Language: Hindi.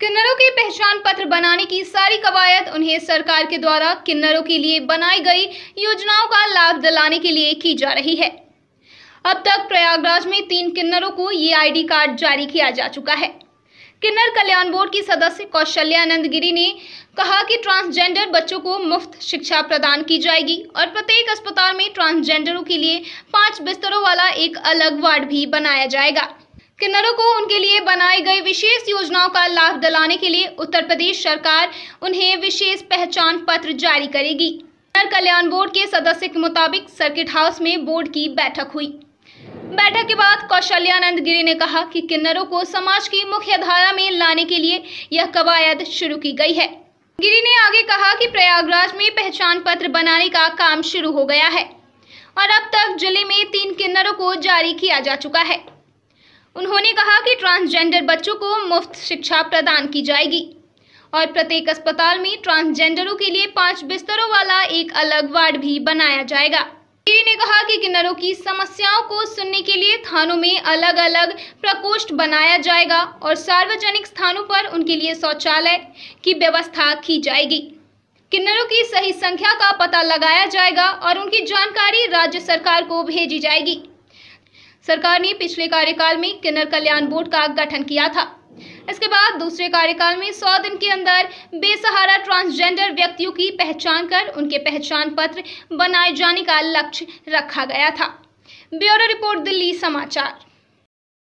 किन्नरों के पहचान पत्र बनाने की सारी कवायद उन्हें सरकार के द्वारा किन्नरों के लिए बनाई गई योजनाओं का लाभ दिलाने के लिए की जा रही है अब तक प्रयागराज में तीन किन्नरों को ये आईडी कार्ड जारी किया जा चुका है किन्नर कल्याण बोर्ड की सदस्य कौशल्यानंद गिरी ने कहा कि ट्रांसजेंडर बच्चों को मुफ्त शिक्षा प्रदान की जाएगी और प्रत्येक अस्पताल में ट्रांसजेंडरों के लिए पाँच बिस्तरों वाला एक अलग वार्ड भी बनाया जाएगा किन्नरों को उनके लिए बनाई गई विशेष योजनाओं का लाभ दिलाने के लिए उत्तर प्रदेश सरकार उन्हें विशेष पहचान पत्र जारी करेगी किन्नर कल्याण बोर्ड के सदस्य के मुताबिक सर्किट हाउस में बोर्ड की बैठक हुई बैठक के बाद कौशल्यानंद गिरी ने कहा कि किन्नरों को समाज की मुख्य धारा में लाने के लिए यह कवायद शुरू की गई है गिरी ने आगे कहा कि प्रयागराज में पहचान पत्र बनाने का काम शुरू हो गया है और अब तक जिले में तीन किन्नरों को जारी किया जा चुका है उन्होंने कहा कि ट्रांसजेंडर बच्चों को मुफ्त शिक्षा प्रदान की जाएगी और प्रत्येक अस्पताल में ट्रांसजेंडरों के लिए पांच बिस्तरों वाला एक अलग वार्ड भी बनाया जाएगा ईडी ने कहा कि किन्नरों की समस्याओं को सुनने के लिए थानों में अलग अलग प्रकोष्ठ बनाया जाएगा और सार्वजनिक स्थानों पर उनके लिए शौचालय की व्यवस्था की जाएगी किन्नरों की सही संख्या का पता लगाया जाएगा और उनकी जानकारी राज्य सरकार को भेजी जाएगी सरकार ने पिछले कार्यकाल में किन्नर कल्याण बोर्ड का गठन किया था इसके बाद दूसरे कार्यकाल में सौ दिन के अंदर बेसहारा ट्रांसजेंडर व्यक्तियों की पहचान कर उनके पहचान पत्र बनाए जाने का लक्ष्य रखा गया था ब्यूरो रिपोर्ट दिल्ली समाचार